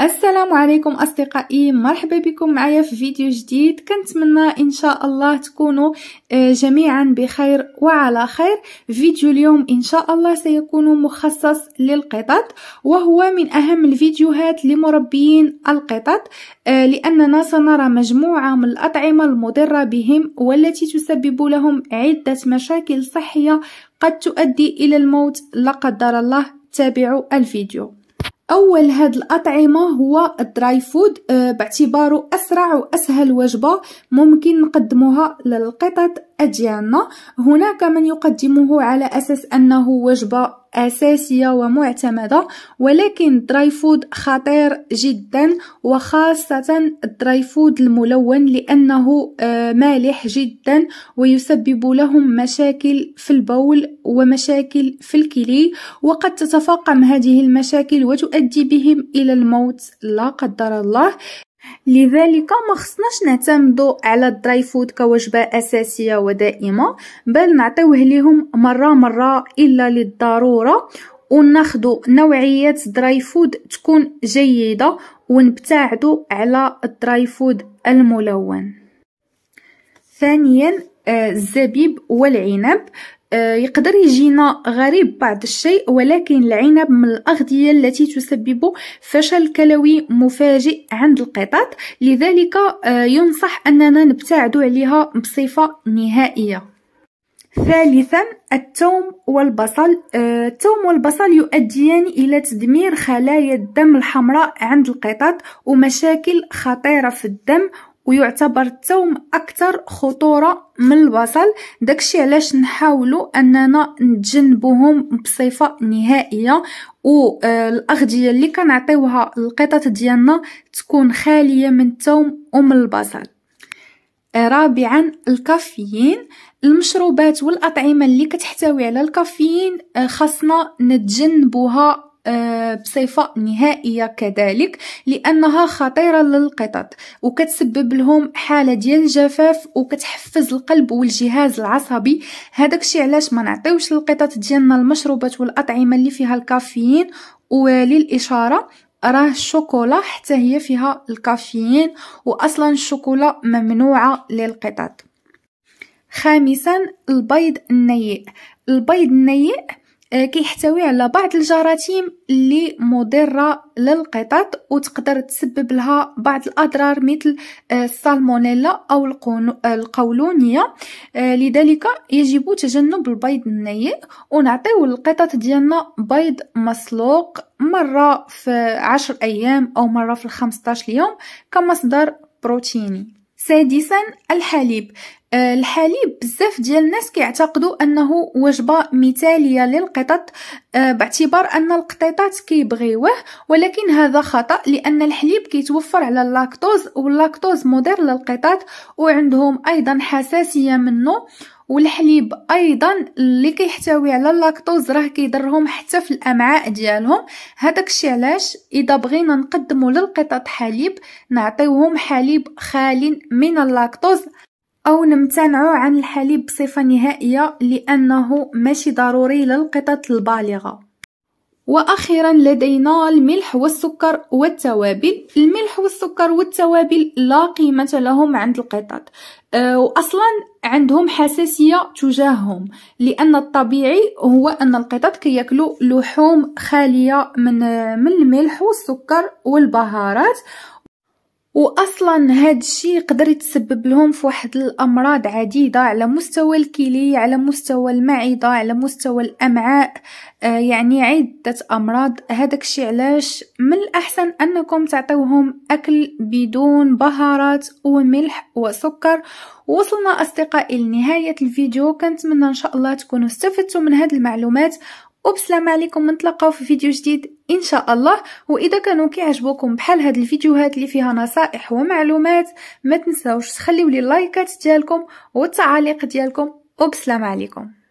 السلام عليكم اصدقائي مرحبا بكم معايا في فيديو جديد كنتمنى ان شاء الله تكونوا آه، جميعا بخير وعلى خير فيديو اليوم ان شاء الله سيكون مخصص للقطط وهو من اهم الفيديوهات لمربيين القطط آه، لاننا سنرى مجموعه من الاطعمه المضره بهم والتي تسبب لهم عده مشاكل صحيه قد تؤدي الى الموت لا قدر الله تابعوا الفيديو اول هاد الاطعمه هو الدراي فود آه، باعتباره اسرع واسهل وجبه ممكن نقدموها للقطط أدياننا هناك من يقدمه على أساس أنه وجبة أساسية ومعتمدة ولكن الدراي فود خطير جدا وخاصة الدراي فود الملون لأنه آه، مالح جدا ويسبب لهم مشاكل في البول ومشاكل في الكلي وقد تتفاقم هذه المشاكل وتؤدي بهم إلى الموت لا قدر الله لذلك ما خصناش نعتمدو على الدراي فود كوجبه اساسيه ودائمه بل نعطيوه ليهم مره مره الا للضروره وناخدو نوعيات دراي فود تكون جيده ونبتعدوا على الدراي فود الملون ثانيا آه، الزبيب والعنب آه، يقدر يجينا غريب بعض الشيء ولكن العنب من الأغذية التي تسبب فشل كلوي مفاجئ عند القطط لذلك آه، ينصح أننا نبتعد عليها بصفة نهائية ثالثا التوم والبصل آه، التوم والبصل يؤديان إلى تدمير خلايا الدم الحمراء عند القطط ومشاكل خطيرة في الدم ويعتبر الثوم اكثر خطوره من البصل داكشي علاش نحاولوا اننا نتجنبوهم بصفه نهائيه والاغذيه آه، اللي كنعطيوها القطط ديالنا تكون خاليه من الثوم ومن البصل آه، رابعا الكافيين المشروبات والاطعمه اللي كتحتوي على الكافيين آه، خاصنا نتجنبوها آه، بصفة نهائية كذلك لأنها خطيرة للقطط وكتسبب لهم حالة ديال الجفاف وكتحفز القلب والجهاز العصبي هذاك الشيء علاش ما نعطيوش للقطط ديالنا المشروبات والأطعمة اللي فيها الكافيين وللإشارة راه الشوكولا حتى هي فيها الكافيين وأصلا الشوكولا ممنوعة للقطط خامسا البيض النيء البيض النيء آه، كيحتوي على بعض الجراثيم اللي مضرة للقطط وتقدر تسبب لها بعض الأضرار مثل آه، السالمونيلا أو آه، القولونية لذلك يجب تجنب البيض النيء ونعطيه القطط ديالنا بيض مسلوق مرة في عشر أيام أو مرة في عشر يوم كمصدر بروتيني سادسا الحليب آه، الحليب بزاف ديال الناس كيعتقدوا انه وجبه مثاليه للقطط آه، باعتبار ان القطيطات كيبغيوه ولكن هذا خطا لان الحليب كيتوفر على اللاكتوز واللاكتوز مضر للقطط وعندهم ايضا حساسيه منه والحليب ايضا اللي كيحتوي على اللاكتوز راه كيضرهم حتى في الامعاء ديالهم هذاك الشيء علاش اذا بغينا نقدموا للقطط حليب نعطيوهم حليب خال من اللاكتوز أو نمتنعو عن الحليب بصفة نهائية لأنه ماشي ضروري للقطط البالغة وأخيرا لدينا الملح والسكر والتوابل الملح والسكر والتوابل لا قيمة لهم عند القطط أه، وأصلا عندهم حساسية تجاههم لأن الطبيعي هو أن القطط كياكلوا لحوم خالية من من الملح والسكر والبهارات واصلا هاد الشيء يقدر يتسبب لهم في واحد الامراض عديده على مستوى الكلي على مستوى المعده على مستوى الامعاء آه يعني عده امراض هذاك الشيء علاش من الاحسن انكم تعطيوهم اكل بدون بهارات وملح وسكر وصلنا اصدقائي لنهايه الفيديو كنتمنى ان شاء الله تكونوا استفدتوا من هذه المعلومات وبسلام عليكم نتلاقاو في فيديو جديد ان شاء الله واذا كانوا كيعجبوكم بحال هاد الفيديوهات اللي فيها نصائح ومعلومات ما تنساوش تخليو لي اللايكات ديالكم والتعاليق ديالكم وبسلام عليكم